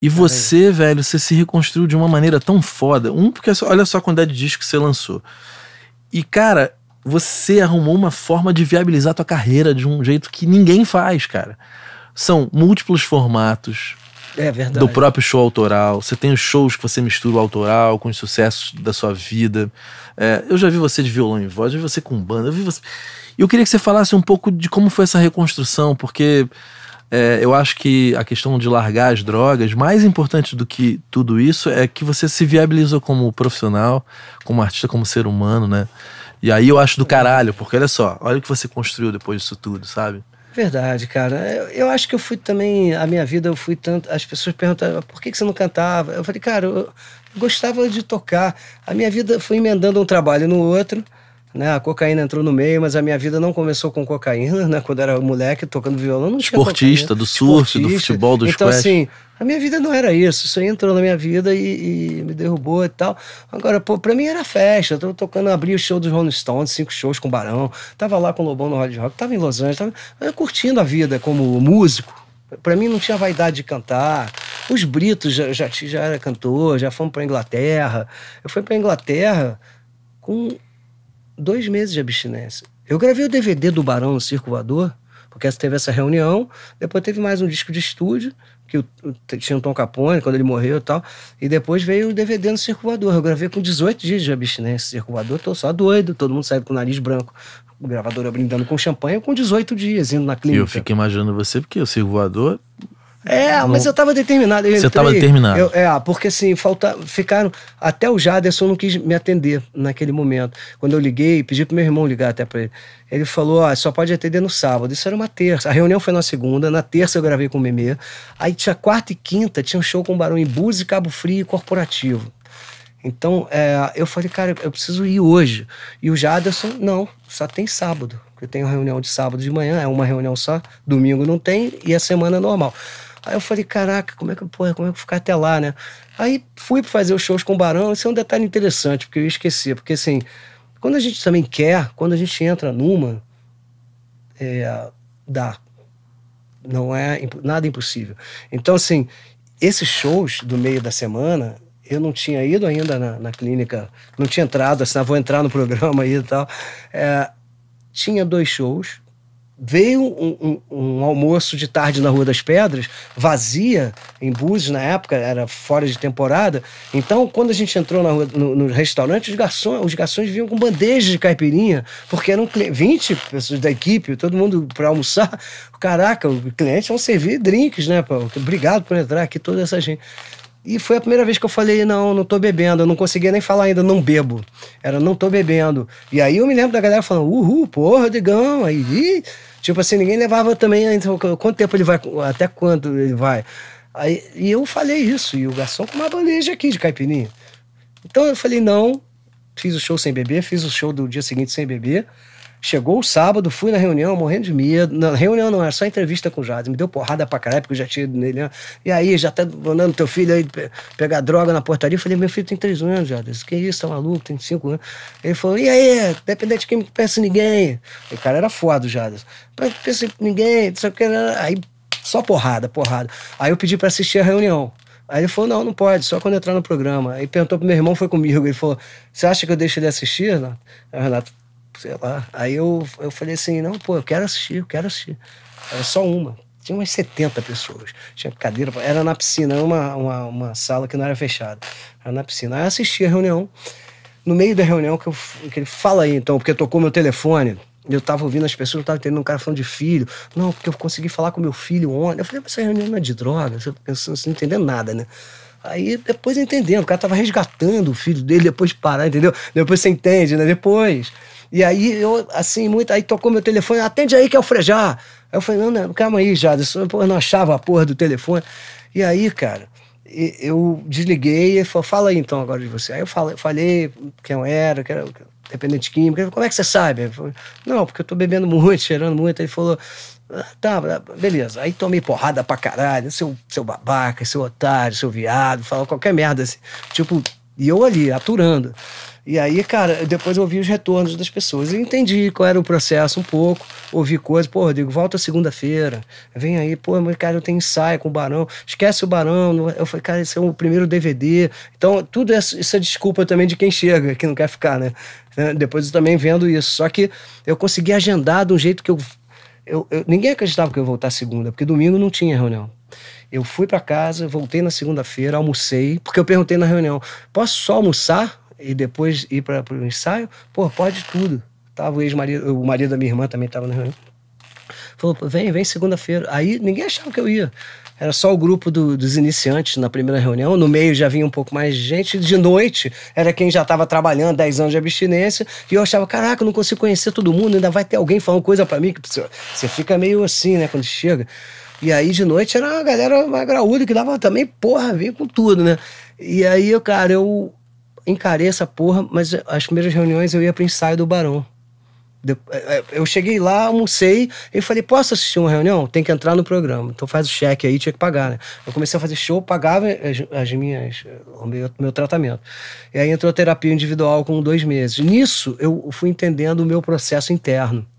E você, velho, você se reconstruiu de uma maneira tão foda. Um, porque olha só a quantidade de disco que você lançou. E, cara, você arrumou uma forma de viabilizar a tua carreira de um jeito que ninguém faz, cara. São múltiplos formatos, é verdade. Do próprio show autoral. Você tem os shows que você mistura o autoral com os sucessos da sua vida. É, eu já vi você de violão em voz, eu vi você com banda, eu vi você. Eu queria que você falasse um pouco de como foi essa reconstrução, porque é, eu acho que a questão de largar as drogas, mais importante do que tudo isso, é que você se viabilizou como profissional, como artista, como ser humano, né? E aí eu acho do caralho, porque olha só, olha o que você construiu depois disso tudo, sabe? Verdade, cara. Eu, eu acho que eu fui também, a minha vida, eu fui tanto. As pessoas perguntavam ah, por que, que você não cantava? Eu falei, cara, eu gostava de tocar. A minha vida foi emendando um trabalho no outro né? A cocaína entrou no meio, mas a minha vida não começou com cocaína, né? Quando era moleque tocando violão, não tinha Esportista, do surf, Esportista. do futebol, do Então, squash. assim, a minha vida não era isso. Isso aí entrou na minha vida e, e me derrubou e tal. Agora, pô, pra mim era festa. Eu tocando, abri o show dos Rolling Stones, cinco shows com o Barão. Tava lá com o Lobão no Hard Rock, tava em Los Angeles, tava eu curtindo a vida como músico. para mim não tinha vaidade de cantar. Os Britos já, já, já era cantor, já fomos a Inglaterra. Eu fui a Inglaterra com dois meses de abstinência. Eu gravei o DVD do Barão no Circulador, porque teve essa reunião, depois teve mais um disco de estúdio, que tinha o Tom Capone, quando ele morreu e tal, e depois veio o DVD no Circulador. Eu gravei com 18 dias de abstinência. Circulador, tô só doido, todo mundo sai com o nariz branco. O gravador brindando com champanhe com 18 dias, indo na clínica. Eu fico imaginando você, porque o Circulador é, mas eu tava determinado. Eu Você estava determinado. Eu, é, porque assim, falta, ficaram. Até o Jaderson não quis me atender naquele momento. Quando eu liguei, pedi pro meu irmão ligar até para ele. Ele falou: ah, só pode atender no sábado. Isso era uma terça. A reunião foi na segunda. Na terça eu gravei com o Meme. Aí tinha quarta e quinta, tinha um show com o Barão em Búzios e Cabo Frio e Corporativo. Então, é, eu falei, cara, eu preciso ir hoje. E o Jaderson, não, só tem sábado. Porque tem uma reunião de sábado de manhã, é uma reunião só, domingo não tem, e a semana é normal. Aí eu falei, caraca, como é que, porra, como é que eu ficar até lá, né? Aí fui fazer os shows com o Barão, isso é um detalhe interessante, porque eu esquecer. porque assim, quando a gente também quer, quando a gente entra numa, é, dá. Não é nada impossível. Então, assim, esses shows do meio da semana, eu não tinha ido ainda na, na clínica, não tinha entrado, assim, ah, vou entrar no programa aí e tal. É, tinha dois shows, veio um, um, um, almoço de tarde na Rua das Pedras, vazia, em Búzios na época, era fora de temporada. Então, quando a gente entrou na rua, no, no, restaurante, os garçons, os garçons vinham com bandejas de caipirinha, porque eram 20 pessoas da equipe, todo mundo para almoçar. Caraca, o cliente vão é servir drinks, né? Pô? Obrigado por entrar aqui, toda essa gente. E foi a primeira vez que eu falei, não, não tô bebendo. Eu não conseguia nem falar ainda, não bebo. Era, não tô bebendo. E aí eu me lembro da galera falando, uhul, porra, Digão. Aí, tipo assim, ninguém levava também, ah, então, quanto tempo ele vai, até quando ele vai. Aí, e eu falei isso, e o garçom com uma bandeja aqui de caipirinha. Então eu falei, não, fiz o show sem beber, fiz o show do dia seguinte sem beber. Chegou o sábado, fui na reunião, morrendo de medo. Na reunião não, era só entrevista com o Jades. Me deu porrada pra caralho, porque eu já tinha ido nele. Né? E aí, já tá mandando teu filho aí pegar droga na portaria. Eu falei, meu filho tem três anos, Jades. Que isso, tá maluco? Tem cinco anos. Ele falou, e aí, dependente químico, pensa em ninguém. o cara era foda, o Mas Pensa em ninguém, só que era Aí, só porrada, porrada. Aí eu pedi pra assistir a reunião. Aí ele falou: não, não pode, só quando entrar no programa. Aí perguntou pro meu irmão, foi comigo. Ele falou: você acha que eu deixo ele assistir? Renato, sei lá. Aí eu, eu falei assim, não, pô, eu quero assistir, eu quero assistir. Era só uma. Tinha umas 70 pessoas. Tinha cadeira, era na piscina, era uma, uma, uma sala que não era fechada. Era na piscina. Aí eu assisti a reunião. No meio da reunião, que, eu, que ele fala aí, então, porque tocou meu telefone. Eu tava ouvindo as pessoas, eu tava entendendo um cara falando de filho. Não, porque eu consegui falar com meu filho ontem. Eu falei, mas essa reunião não é de droga? Você tá pensando, você não entendendo nada, né? Aí depois entendendo, o cara tava resgatando o filho dele depois de parar, entendeu? Depois você entende, né? Depois. E aí eu, assim, muito. Aí tocou meu telefone, atende aí que é o Frejá. Aí eu falei, não, não, calma aí, Jadson. Eu não achava a porra do telefone. E aí, cara, eu desliguei e falou, fala aí então agora de você. Aí eu falei, falei quem eu era, que era dependente químico. como é que você sabe? falei, não, porque eu tô bebendo muito, cheirando muito. Ele falou, ah, tá, beleza. Aí tomei porrada pra caralho, seu, seu babaca, seu otário, seu viado, falou qualquer merda assim. Tipo, e eu ali, aturando. E aí, cara, depois eu ouvi os retornos das pessoas e entendi qual era o processo um pouco, ouvi coisas, pô, Rodrigo, volta segunda-feira, vem aí, pô, mas cara, eu tenho ensaio com o Barão, esquece o Barão, é, eu falei, cara, esse é o primeiro DVD. Então, tudo essa, é desculpa também de quem chega, que não quer ficar, né? né? Depois eu também vendo isso. Só que eu consegui agendar de um jeito que eu. eu, eu ninguém acreditava que eu ia voltar segunda, porque domingo não tinha reunião. Eu fui para casa, voltei na segunda-feira, almocei, porque eu perguntei na reunião: posso só almoçar e depois ir para o ensaio, pô, pode tudo. Tava o ex-marido, o marido da minha irmã também estava na reunião. Falou, vem, vem segunda-feira. Aí ninguém achava que eu ia. Era só o grupo do, dos iniciantes na primeira reunião. No meio já vinha um pouco mais gente. De noite era quem já estava trabalhando, 10 anos de abstinência. E eu achava, caraca, eu não consigo conhecer todo mundo. Ainda vai ter alguém falando coisa para mim. Que você, você fica meio assim, né, quando chega. E aí de noite era uma galera mais graúda que dava também, porra, vinha com tudo, né? E aí, cara, eu encarei essa porra, mas as primeiras reuniões eu ia pro ensaio do Barão. É, é, eu cheguei lá, almocei e falei: posso assistir uma reunião? Tem que entrar no programa. Então faz o cheque aí, tinha que pagar, né? Eu comecei a fazer show, pagava as, as minhas, o meu, meu, tratamento. E aí entrou terapia individual com dois meses. Nisso, eu fui entendendo o meu processo interno.